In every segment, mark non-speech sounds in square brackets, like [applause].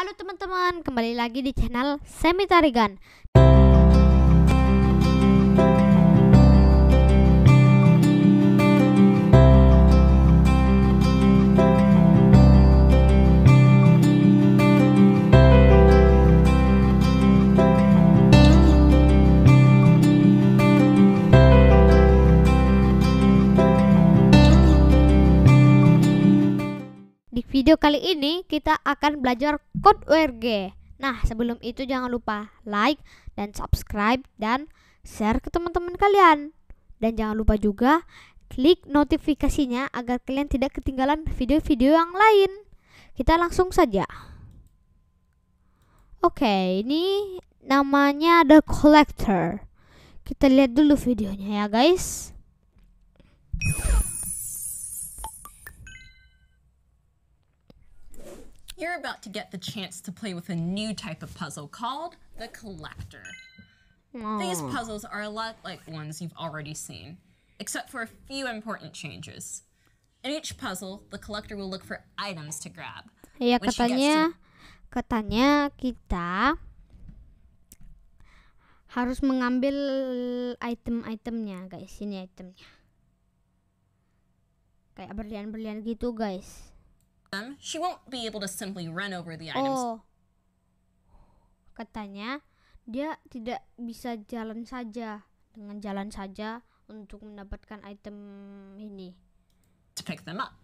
Halo teman-teman, kembali lagi di channel Semi Tarigan. video kali ini kita akan belajar code URG. Nah, sebelum itu jangan lupa like dan subscribe dan share ke teman-teman kalian. Dan jangan lupa juga klik notifikasinya agar kalian tidak ketinggalan video-video yang lain. Kita langsung saja. Oke, ini namanya The Collector. Kita lihat dulu videonya ya, guys. You're about to get the chance to play with a new type of puzzle called the Collector. Aww. These puzzles are a lot like ones you've already seen, except for a few important changes. In each puzzle, the collector will look for items to grab. Iya katanya, to... katanya kita harus mengambil item-itemnya guys, ini itemnya. Kayak berlian-berlian gitu guys them, she won't be able to simply run over the items. Oh. Katanya, dia tidak bisa jalan saja dengan jalan saja untuk mendapatkan item ini. To pick them up.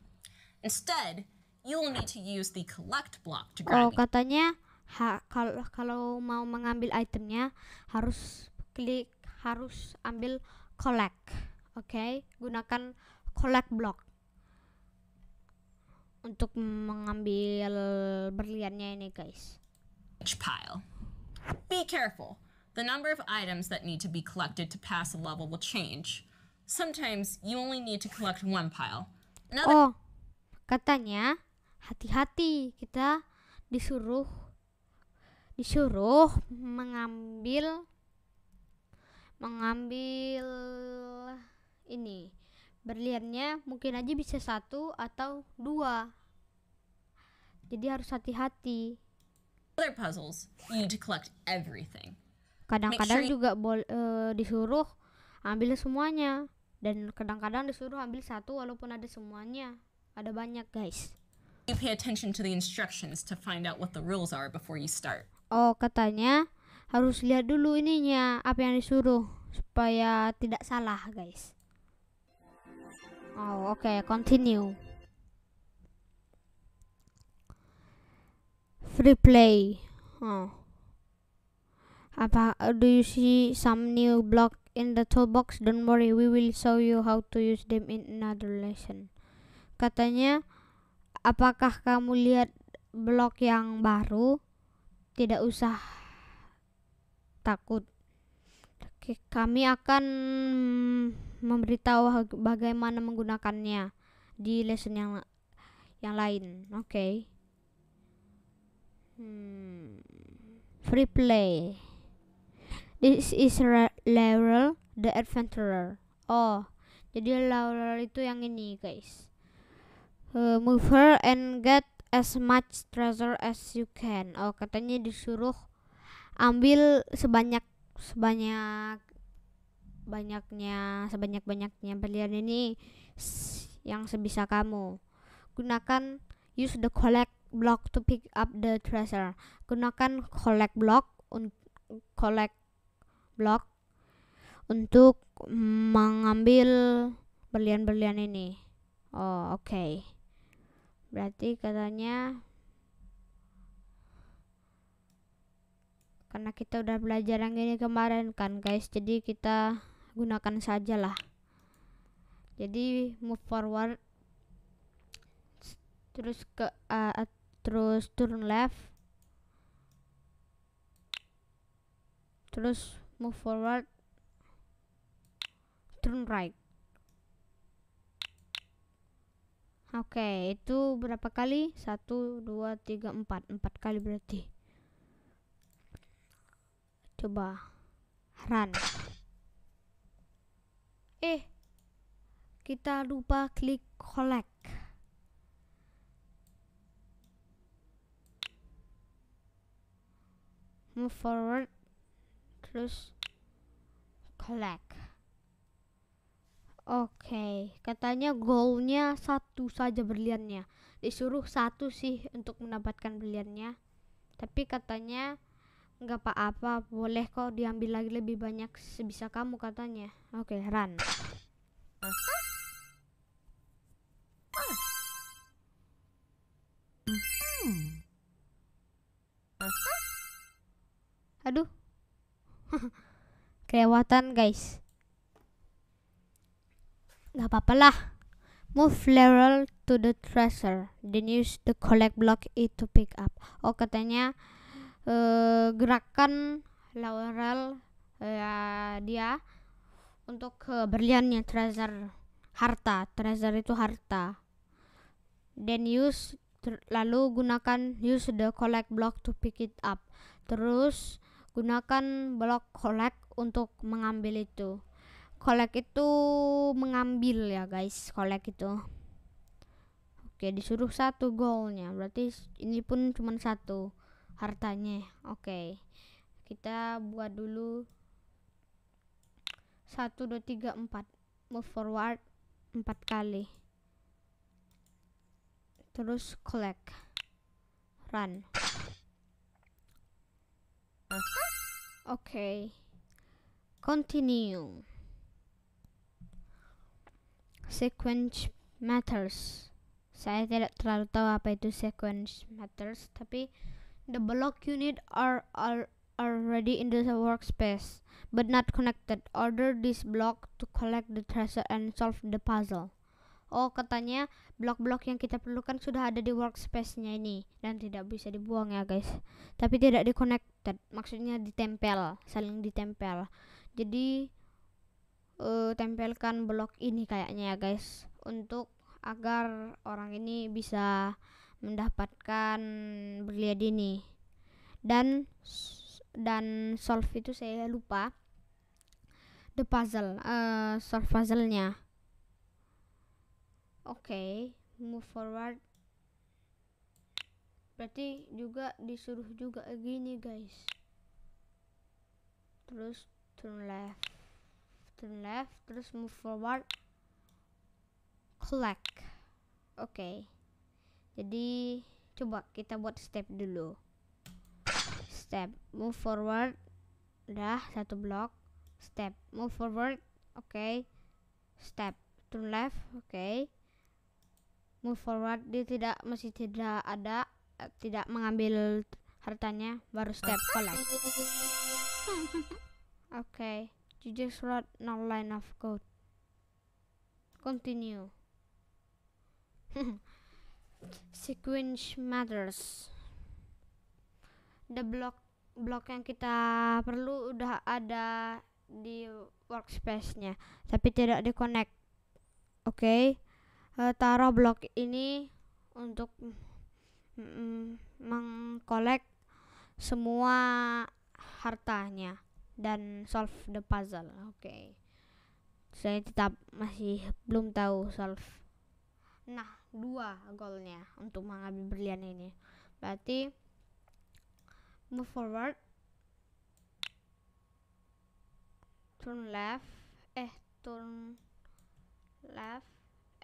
Instead, you will need to use the collect block to grab. Oh, katanya ha, kalau kalau mau mengambil itemnya harus klik harus ambil collect. Oke, okay? gunakan collect block untuk mengambil berliannya ini guys. Pile. Be careful. The number of items that need to be collected to pass a level will change. Sometimes you only need to collect one pile. Another oh, katanya hati-hati kita disuruh disuruh mengambil mengambil ini berliannya mungkin aja bisa satu atau dua jadi harus hati-hati other puzzles need to collect everything kadang-kadang sure juga uh, disuruh ambil semuanya dan kadang-kadang disuruh ambil satu walaupun ada semuanya ada banyak guys you pay attention to the instructions to find out what the rules are before you start oh katanya harus lihat dulu ininya apa yang disuruh supaya tidak salah guys Oh, oke, okay. continue. Free play. Oh. Apa uh, do you see some new block in the toolbox? Don't worry, we will show you how to use them in another lesson. Katanya, apakah kamu lihat blok yang baru? Tidak usah takut. Kami akan memberitahu bagaimana menggunakannya di lesson yang yang lain. Oke. Okay. Hmm. Free play. This is Laurel the Adventurer. Oh, jadi Laurel itu yang ini, guys. Uh, move her and get as much treasure as you can. Oh, katanya disuruh ambil sebanyak sebanyak banyaknya sebanyak-banyaknya berlian ini yang sebisa kamu. Gunakan use the collect block to pick up the treasure. Gunakan collect block untuk collect block untuk mengambil berlian-berlian ini. Oh, oke. Okay. Berarti katanya karena kita udah belajar yang ini kemarin kan, guys. Jadi kita gunakan saja lah. jadi move forward terus ke uh, terus turn left terus move forward turn right oke okay, itu berapa kali satu dua tiga empat empat kali berarti coba run eh kita lupa klik collect move forward terus collect oke okay. katanya goalnya satu saja berliannya disuruh satu sih untuk mendapatkan berliannya tapi katanya Gak apa-apa, boleh kok diambil lagi lebih banyak sebisa kamu katanya. Oke, okay, run. Aduh. [laughs] Kelewatan, guys. Gak apa-apa lah. Move floral to the treasure. Then use the collect block it to pick up. Oh, katanya uh, gerakan Laurel uh, dia untuk uh, berliannya treasure harta treasure itu harta then use lalu gunakan use the collect block to pick it up terus gunakan block collect untuk mengambil itu collect itu mengambil ya guys collect itu oke disuruh satu goalnya berarti ini pun cuma satu hartanya oke okay. kita buat dulu 1 2 3 4 move forward 4 kali terus collect run oke okay. continue sequence matters saya tidak terlalu tahu apa itu sequence matters tapi The block unit are, are already in the workspace, but not connected. Order this block to collect the treasure and solve the puzzle. Oh, katanya blok-blok yang kita perlukan sudah ada di workspace-nya ini dan tidak bisa dibuang ya, guys. Tapi tidak di connected, maksudnya ditempel, saling ditempel. Jadi uh, tempelkan blok ini kayaknya ya, guys, untuk agar orang ini bisa mendapatkan belia dini dan dan solve itu saya lupa the puzzle uh, solve puzzlenya oke okay, move forward berarti juga disuruh juga gini guys terus turn left turn left terus move forward collect oke okay jadi coba kita buat step dulu step move forward dah satu blok step move forward oke okay. step turn left oke okay. move forward dia tidak masih tidak ada eh, tidak mengambil hartanya baru step collect [laughs] oke okay. you just wrote no line of code continue [laughs] sequence matters the block block yang kita perlu udah ada di workspace-nya tapi tidak di connect oke okay. uh, eh, taruh blok ini untuk mm, mengkolek semua hartanya dan solve the puzzle oke okay. saya tetap masih belum tahu solve nah dua golnya untuk mengambil berlian ini berarti move forward turn left eh turn left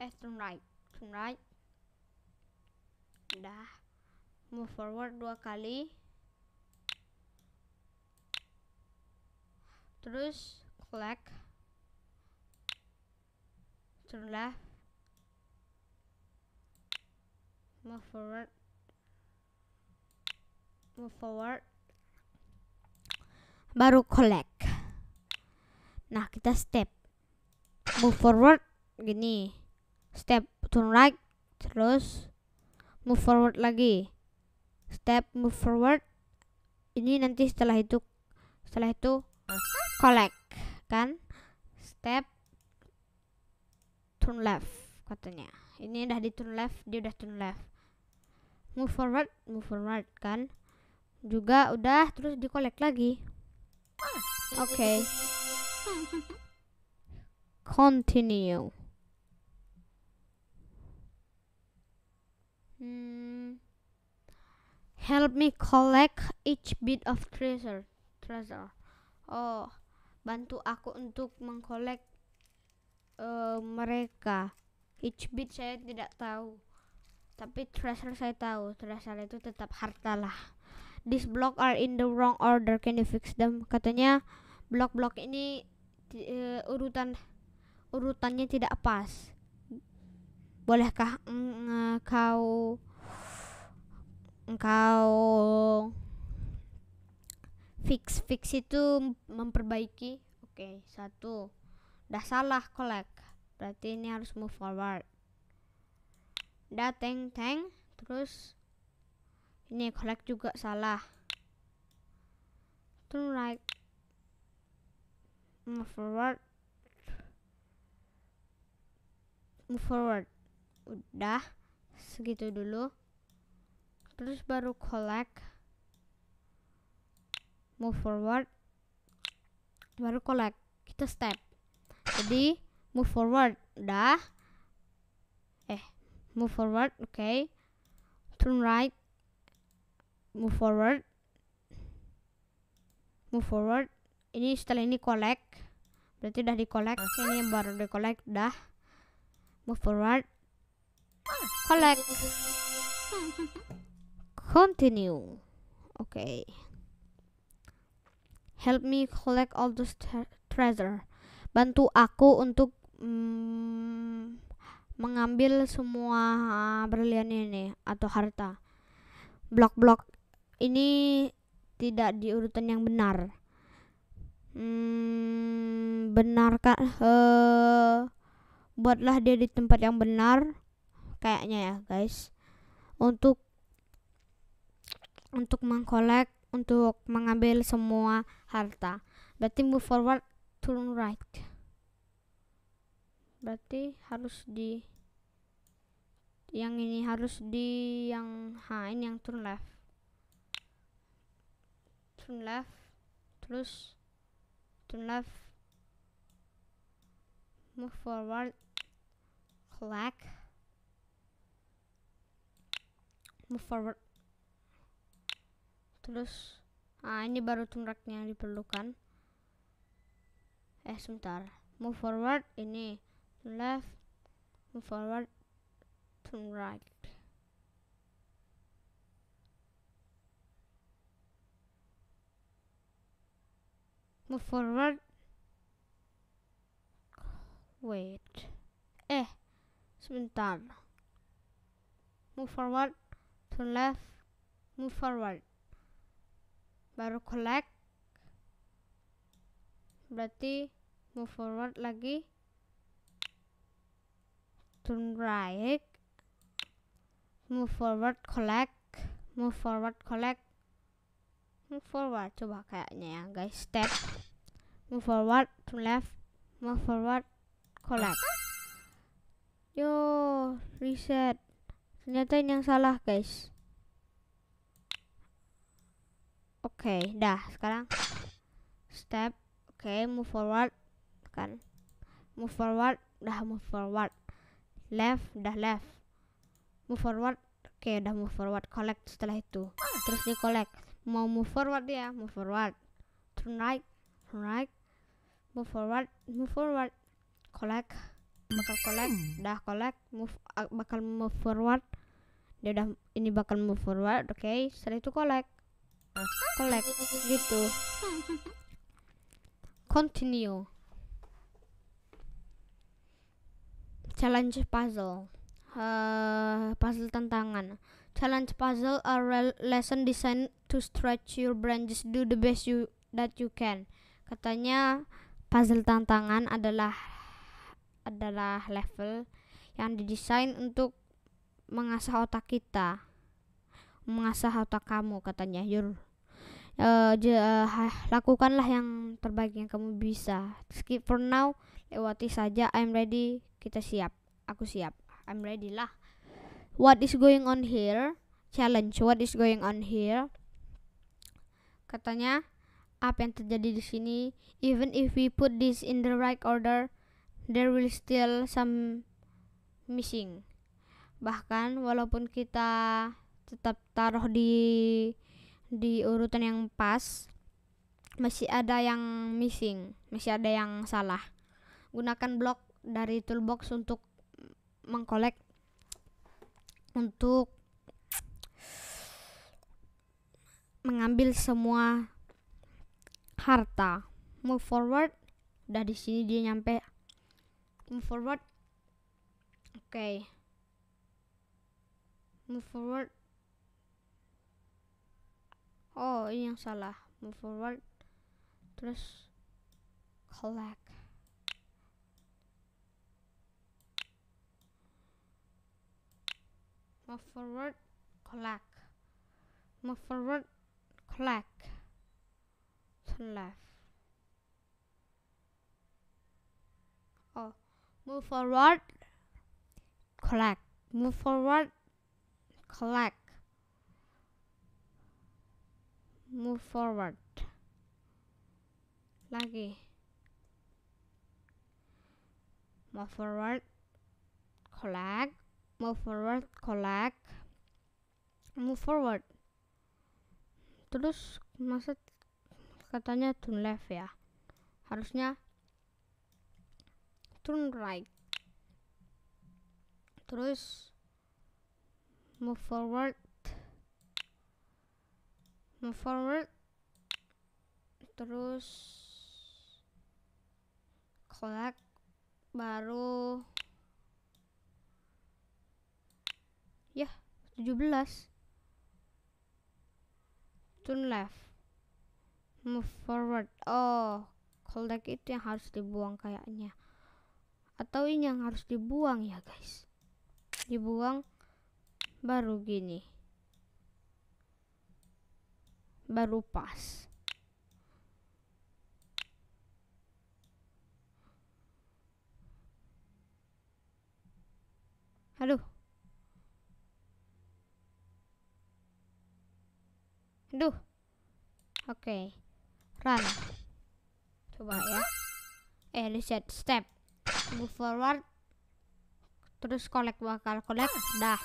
eh turn right turn right dah move forward dua kali terus collect turn left move forward move forward baru collect nah kita step move forward gini step turn right terus move forward lagi step move forward ini nanti setelah itu setelah itu collect kan step turn left katanya ini udah di turn left dia udah turn left move forward move forward kan juga udah terus di collect lagi oke okay. continue hmm. help me collect each bit of treasure treasure oh bantu aku untuk mengkolek uh, eh, mereka each bit saya tidak tahu tapi treasure saya tahu, treasure itu tetap harta lah. This block are in the wrong order, can you fix them? Katanya blok-blok ini uh, urutan urutannya tidak pas. Bolehkah mm, kau engkau fix fix itu memperbaiki oke okay, satu udah salah collect berarti ini harus move forward dateng teng terus ini collect juga salah turn right move forward move forward udah segitu dulu terus baru collect move forward baru collect kita step jadi move forward udah move forward okay turn right move forward move forward ini setelah ini collect berarti udah di collect ini yang baru di collect dah move forward collect continue okay help me collect all those treasure bantu aku untuk mm, mengambil semua ah, berlian ini atau harta. Blok-blok ini tidak di urutan yang benar. Hmm, benarkan uh, eh, buatlah dia di tempat yang benar kayaknya ya, guys. Untuk untuk mengkolek, untuk mengambil semua harta. Berarti move forward turun right berarti harus di yang ini harus di yang h ini yang turn left turn left terus turn left move forward collect move forward terus ah ini baru turn right yang diperlukan eh sebentar move forward ini turn left, move forward, turn right. Move forward. Wait. Eh, sebentar. Move forward, turn left, move forward. Baru collect. Berarti move forward lagi. turn right move forward collect move forward collect move forward coba kayaknya ya guys step move forward turn left move forward collect yo reset ternyata ini yang salah guys oke okay, dah sekarang step oke okay, move forward kan move forward dah move forward left udah left move forward oke okay, udah move forward collect setelah itu terus di collect mau move forward dia, move forward turn right turn right move forward move forward collect bakal collect hmm. udah collect move bakal move forward dia udah ini bakal move forward oke okay. setelah itu collect collect gitu [laughs] continue challenge puzzle uh, puzzle tantangan challenge puzzle a lesson designed to stretch your brain just do the best you that you can katanya puzzle tantangan adalah adalah level yang didesain untuk mengasah otak kita mengasah otak kamu katanya your uh, uh, lakukanlah yang terbaik yang kamu bisa skip for now lewati saja I'm ready kita siap. Aku siap. I'm ready lah. What is going on here? Challenge. What is going on here? Katanya apa yang terjadi di sini? Even if we put this in the right order, there will still some missing. Bahkan walaupun kita tetap taruh di di urutan yang pas, masih ada yang missing, masih ada yang salah. Gunakan blok dari toolbox untuk mengkolek untuk mengambil semua harta move forward dari sini dia nyampe move forward oke okay. move forward oh ini yang salah move forward terus collect forward, collect. مفرد left. Oh, move forward collect. move forward collect. move forward lagi move forward collect. move forward collect move forward terus masa katanya turn left ya harusnya turn right terus move forward move forward terus collect baru 17 turn left move forward oh callback itu yang harus dibuang kayaknya atau ini yang harus dibuang ya guys dibuang baru gini baru pas aduh Duh. Oke. Okay. Run. Coba ya. Eh, reset step. Move forward. Terus collect bakal collect. Dah.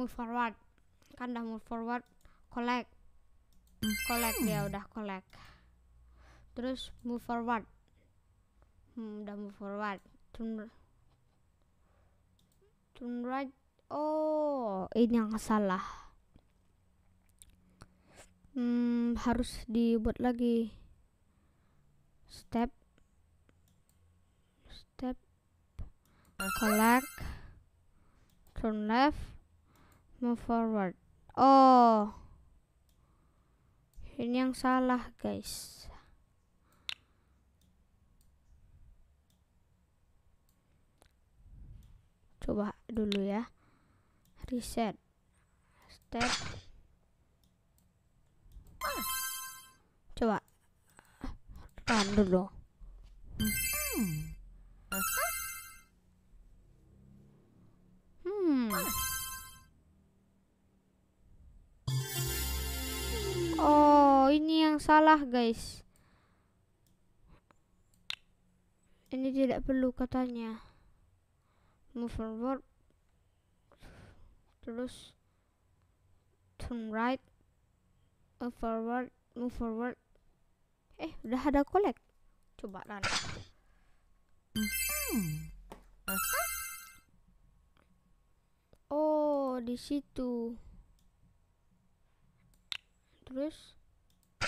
Move forward. Kan dah move forward. Collect. Collect dia ya, udah collect. Terus move forward. Hmm, udah move forward. Turn turn right. Oh, ini yang salah hmm, harus dibuat lagi step step collect turn left move forward oh ini yang salah guys coba dulu ya reset step coba tahan dulu hmm. hmm. oh ini yang salah guys ini tidak perlu katanya move forward terus turn right move forward move forward eh udah ada kolek coba nanti hmm. oh di situ terus hmm.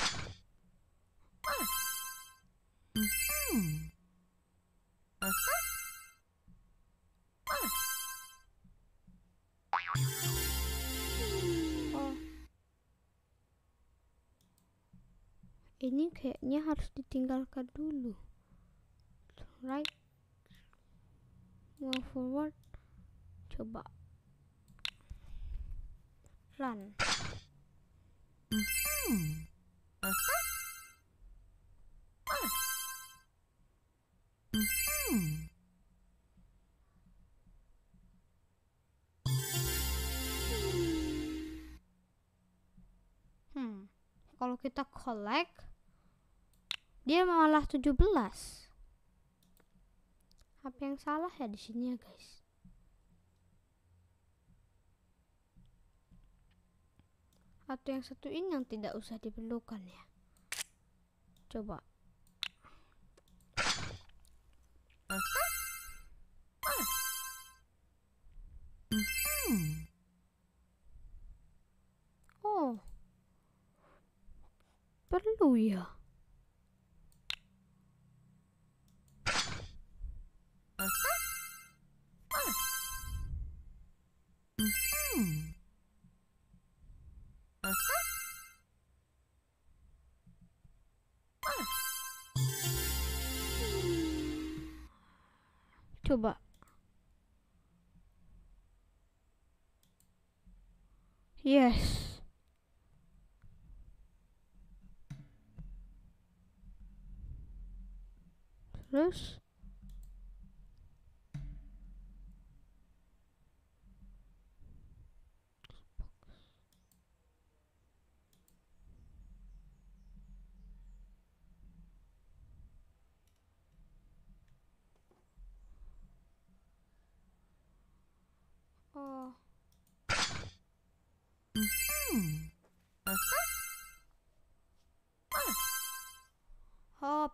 ini kayaknya harus ditinggalkan dulu right move forward coba run hmm. kalau kita collect dia malah 17. Apa yang salah ya di sini ya, guys? Atau yang satu ini yang tidak usah diperlukan ya. Coba. Oh. Perlu ya. Yes. Plus.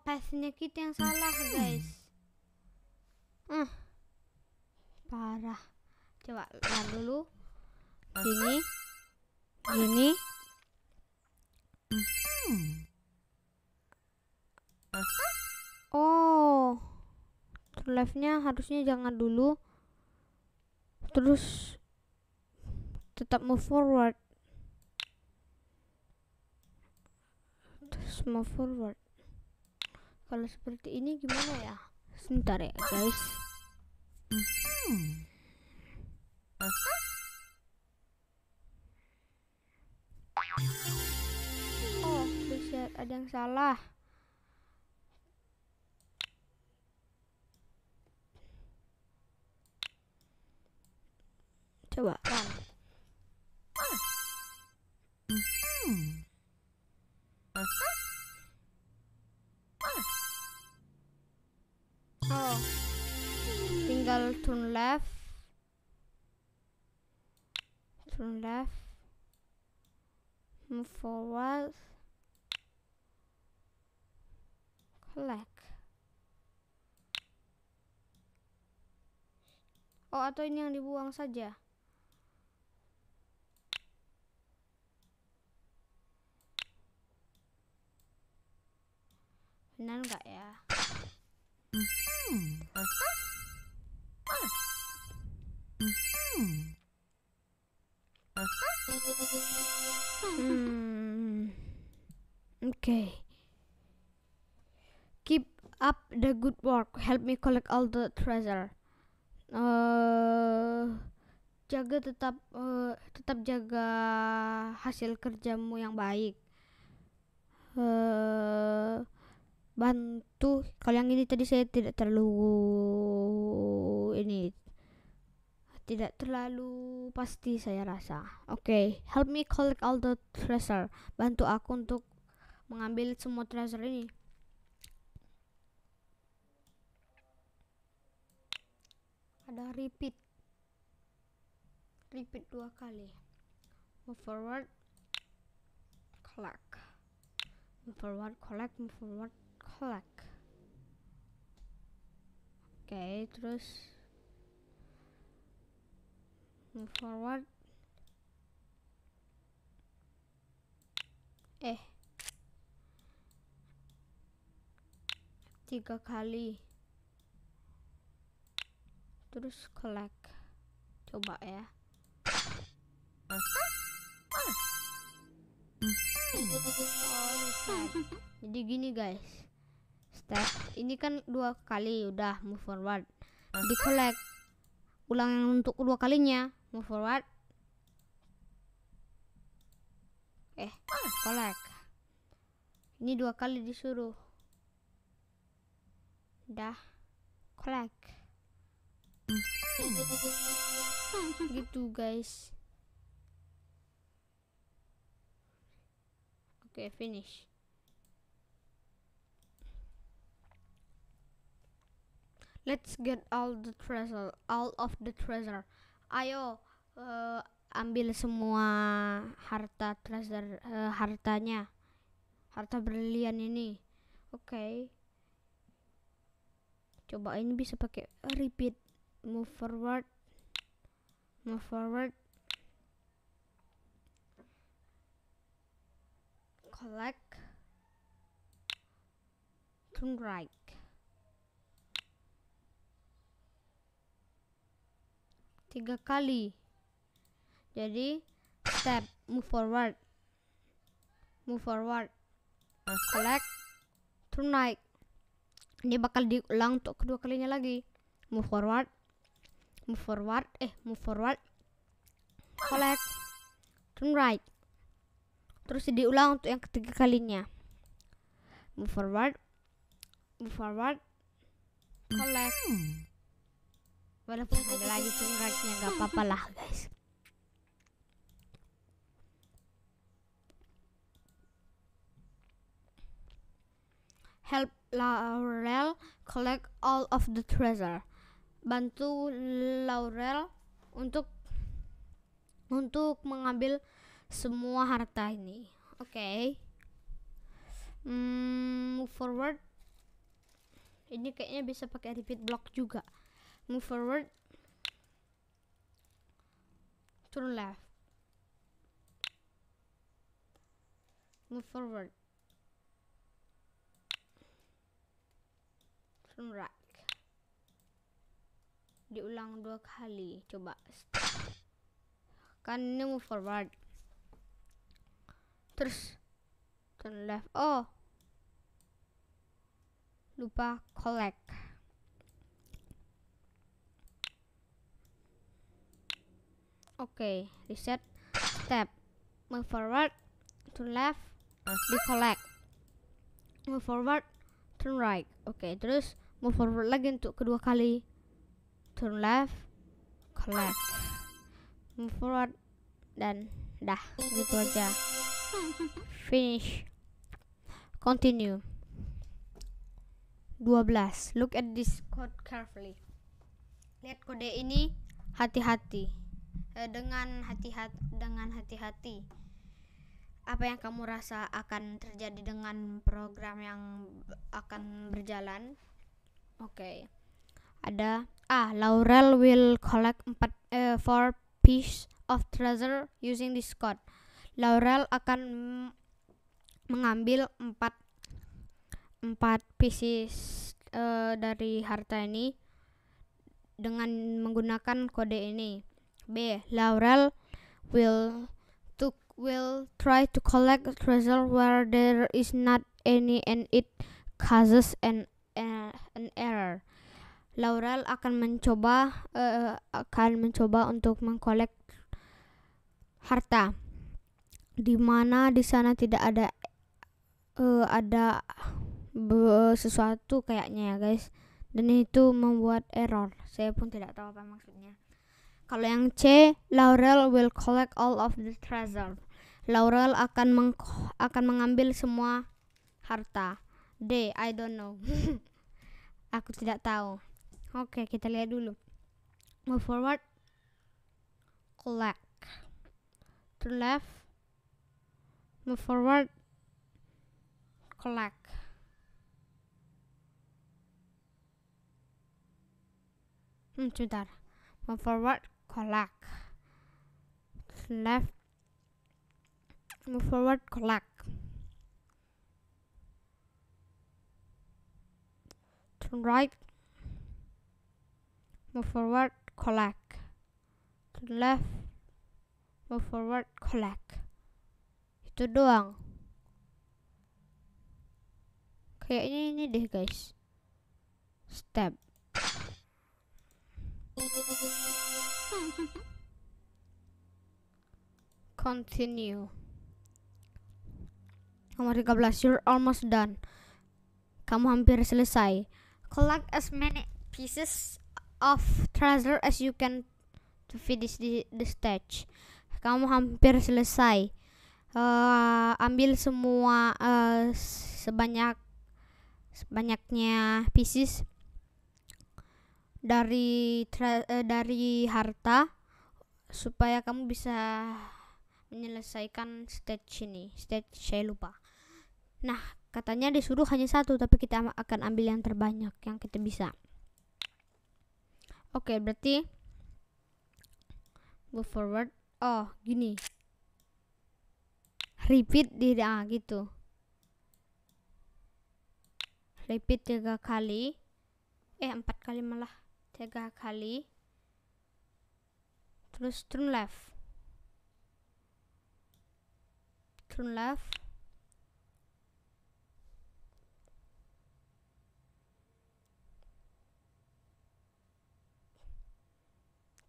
pathnya kita yang salah guys Uh, parah coba lihat dulu gini gini oh live nya harusnya jangan dulu terus tetap move forward terus move forward kalau seperti ini gimana ya sebentar ya guys oh bisa ada yang salah coba kan Uh-huh. oh tinggal turn left turn left move forward collect oh atau ini yang dibuang saja benar nggak ya up the good work help me collect all the treasure uh, jaga tetap uh, tetap jaga hasil kerjamu yang baik uh, bantu kalau yang ini tadi saya tidak terlalu ini tidak terlalu pasti saya rasa oke okay. help me collect all the treasure bantu aku untuk mengambil semua treasure ini ada repeat repeat dua kali move forward collect move forward collect move forward collect oke okay, terus move forward eh tiga kali terus collect coba ya hmm. jadi gini guys step ini kan dua kali udah move forward di collect ulang yang untuk kedua kalinya move forward eh collect ini dua kali disuruh dah collect [laughs] gitu guys oke okay, finish let's get all the treasure all of the treasure ayo uh, ambil semua harta treasure uh, hartanya harta berlian ini oke okay. coba ini bisa pakai repeat move forward move forward collect turn right tiga kali jadi step move forward move forward collect turn right ini bakal diulang untuk kedua kalinya lagi move forward move forward eh move forward collect turn right terus diulang untuk yang ketiga kalinya move forward move forward collect walaupun ada lagi turn rightnya nggak apa-apa lah guys help Laurel collect all of the treasure bantu Laurel untuk untuk mengambil semua harta ini. Oke. Okay. Mm, move forward. Ini kayaknya bisa pakai repeat block juga. Move forward. Turn left. Move forward. Turn right diulang dua kali coba kan ini move forward terus turn left oh lupa collect oke okay, reset step move forward turn left di collect move forward turn right oke okay, terus move forward lagi untuk kedua kali turn left collect move forward dan dah gitu aja finish continue 12 look at this code carefully lihat kode ini hati-hati eh, dengan hati-hati dengan hati-hati apa yang kamu rasa akan terjadi dengan program yang akan berjalan oke okay ada A. Laurel will collect empat uh, four piece of treasure using this code. Laurel akan mengambil empat empat pieces uh, dari harta ini dengan menggunakan kode ini. B. Laurel will to will try to collect treasure where there is not any and it causes an an eh, an error. Laurel akan mencoba uh, akan mencoba untuk mengkolek harta di mana di sana tidak ada uh, ada sesuatu kayaknya ya guys dan itu membuat error saya pun tidak tahu apa maksudnya kalau yang C Laurel will collect all of the treasure Laurel akan meng akan mengambil semua harta D I don't know [laughs] aku tidak tahu Oke, kita lihat dulu. Move forward. Collect. To left. Move forward. Collect. Hmm, sebentar. Move forward, collect. Left. Move forward, collect. To right move forward collect to the left move forward collect itu doang kayaknya ini deh guys step continue nomor 13 you're almost done kamu hampir selesai collect as many pieces of treasure as you can to finish the, the stage. Kamu hampir selesai. Uh, ambil semua uh, sebanyak sebanyaknya pieces dari tra, uh, dari harta supaya kamu bisa menyelesaikan stage ini. Stage saya lupa. Nah, katanya disuruh hanya satu tapi kita akan ambil yang terbanyak yang kita bisa. Oke, okay, berarti go forward. Oh, gini. Repeat di ah gitu. Repeat tiga kali. Eh, empat kali malah. Tiga kali. Terus turn left. Turn left.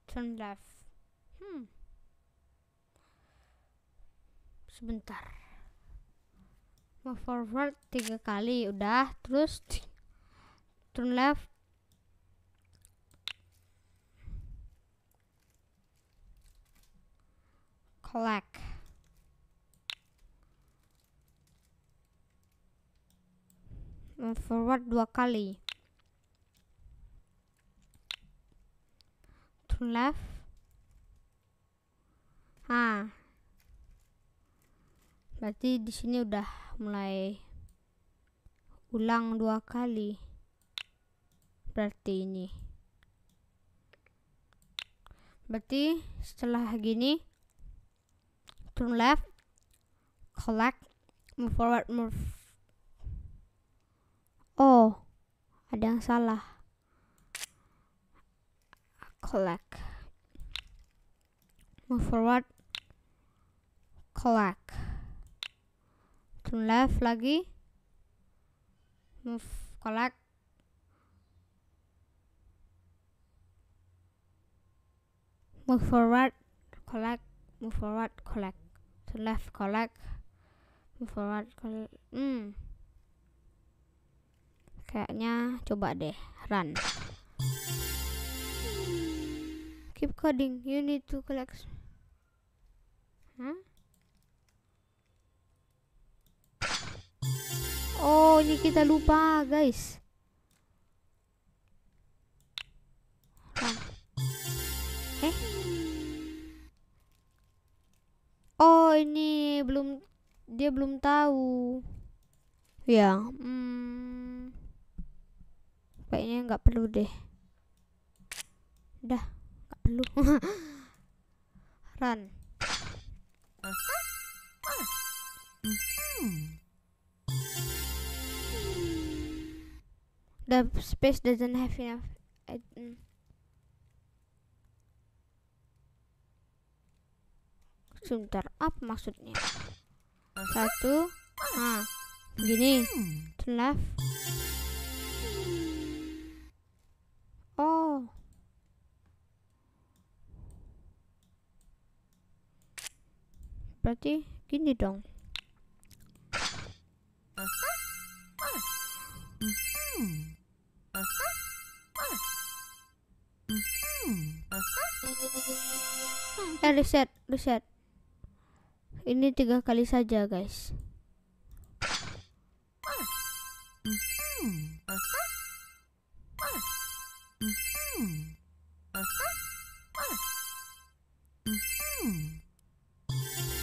turn left hmm sebentar mau forward tiga kali udah terus turn left collect forward dua kali left ah berarti di sini udah mulai ulang dua kali berarti ini berarti setelah gini turn left collect move forward move oh ada yang salah collect move forward collect to left lagi move collect move forward collect move forward collect to left collect move forward collect hmm kayaknya coba deh run keep coding you need to collect huh? oh ini kita lupa guys ah. eh oh ini belum dia belum tahu ya hmm, kayaknya nggak perlu deh dah lu run the space doesn't have enough item. Mm. sebentar up maksudnya satu ah gini left berarti gini dong eh reset reset ini tiga kali saja guys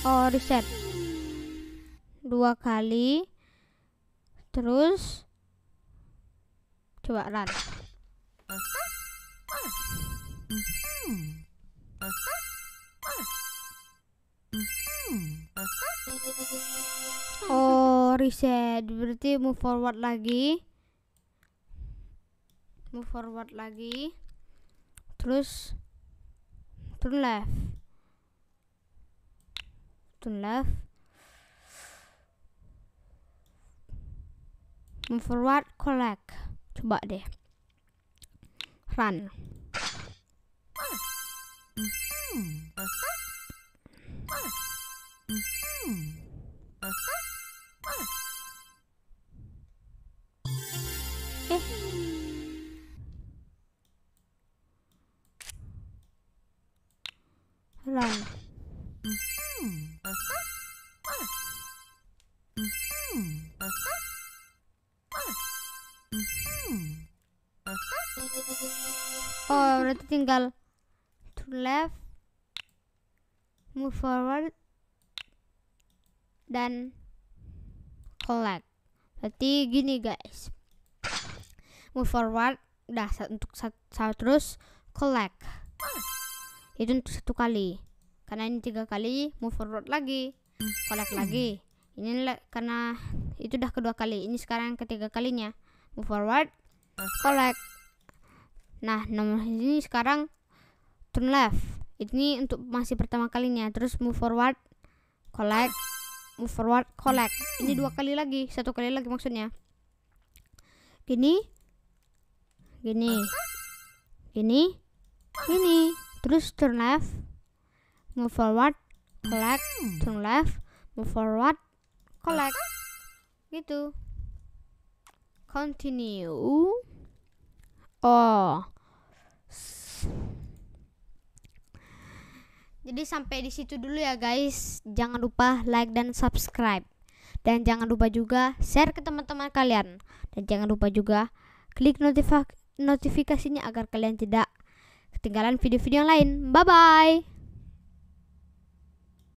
oh, reset dua kali terus coba run oh reset berarti move forward lagi move forward lagi terus turn left left forward collect coba deh run Mm run Oh, berarti tinggal to left, move forward, dan collect. Berarti gini guys. Move forward, udah untuk satu, satu terus collect. Itu untuk satu kali karena ini tiga kali move forward lagi collect hmm. lagi ini karena itu udah kedua kali ini sekarang ketiga kalinya move forward collect nah nomor ini sekarang turn left ini untuk masih pertama kalinya terus move forward collect move forward collect ini dua kali lagi satu kali lagi maksudnya gini gini gini gini terus turn left move forward collect turn left move forward collect gitu continue oh jadi sampai di situ dulu ya guys jangan lupa like dan subscribe dan jangan lupa juga share ke teman-teman kalian dan jangan lupa juga klik notifikasinya agar kalian tidak ketinggalan video-video yang lain bye bye